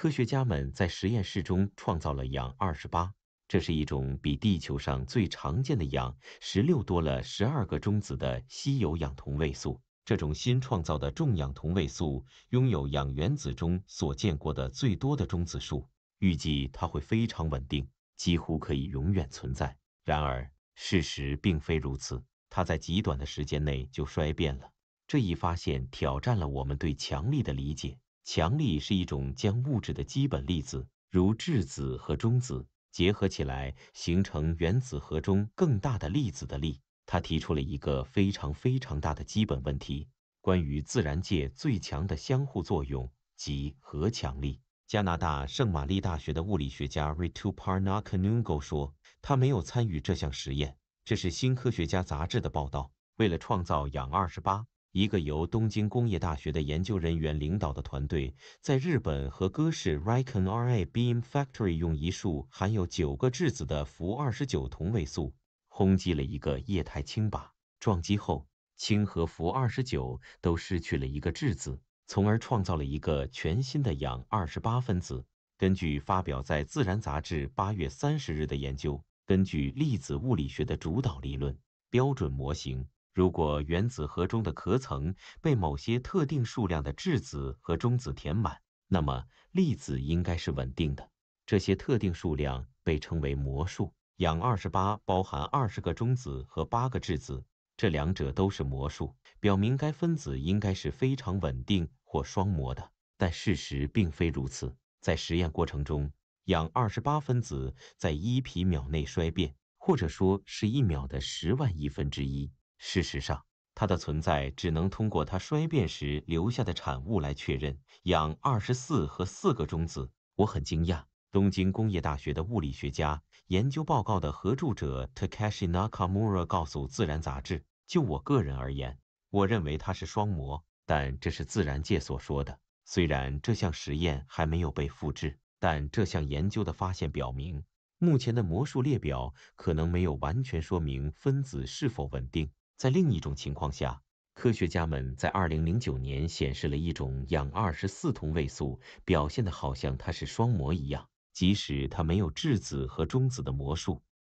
科学家们在实验室中创造了氧二十八，这是一种比地球上最常见的氧十六多了十二个中子的稀有氧同位素。这种新创造的重氧同位素拥有氧原子中所见过的最多的中子数，预计它会非常稳定，几乎可以永远存在。然而，事实并非如此，它在极短的时间内就衰变了。这一发现挑战了我们对强力的理解。强力是一种将物质的基本粒子，如质子和中子结合起来形成原子核中更大的粒子的力。他提出了一个非常非常大的基本问题，关于自然界最强的相互作用及核强力。加拿大圣玛丽大学的物理学家 Ritu Parna Kanungo 说，他没有参与这项实验。这是《新科学家》杂志的报道。为了创造氧二十八。一个由东京工业大学的研究人员领导的团队，在日本和歌市 RIKEN r a b e f a c t o r y 用一束含有九个质子的氟二十九同位素轰击了一个液态氢靶。撞击后，氢和氟二十九都失去了一个质子，从而创造了一个全新的氧二十八分子。根据发表在《自然》杂志八月三十日的研究，根据粒子物理学的主导理论标准模型。如果原子核中的壳层被某些特定数量的质子和中子填满，那么粒子应该是稳定的。这些特定数量被称为“魔术”。氧二十八包含二十个中子和八个质子，这两者都是魔术，表明该分子应该是非常稳定或双模的。但事实并非如此。在实验过程中，氧二十八分子在一皮秒内衰变，或者说是一秒的十万亿分之一。事实上，它的存在只能通过它衰变时留下的产物来确认。氧二十四和四个中子，我很惊讶。东京工业大学的物理学家、研究报告的合著者 t a k a s h i Nakamura 告诉《自然》杂志：“就我个人而言，我认为它是双模，但这是自然界所说的。虽然这项实验还没有被复制，但这项研究的发现表明，目前的魔数列表可能没有完全说明分子是否稳定。”在另一种情况下，科学家们在2009年显示了一种氧24同位素，表现得好像它是双模一样，即使它没有质子和中子的魔术。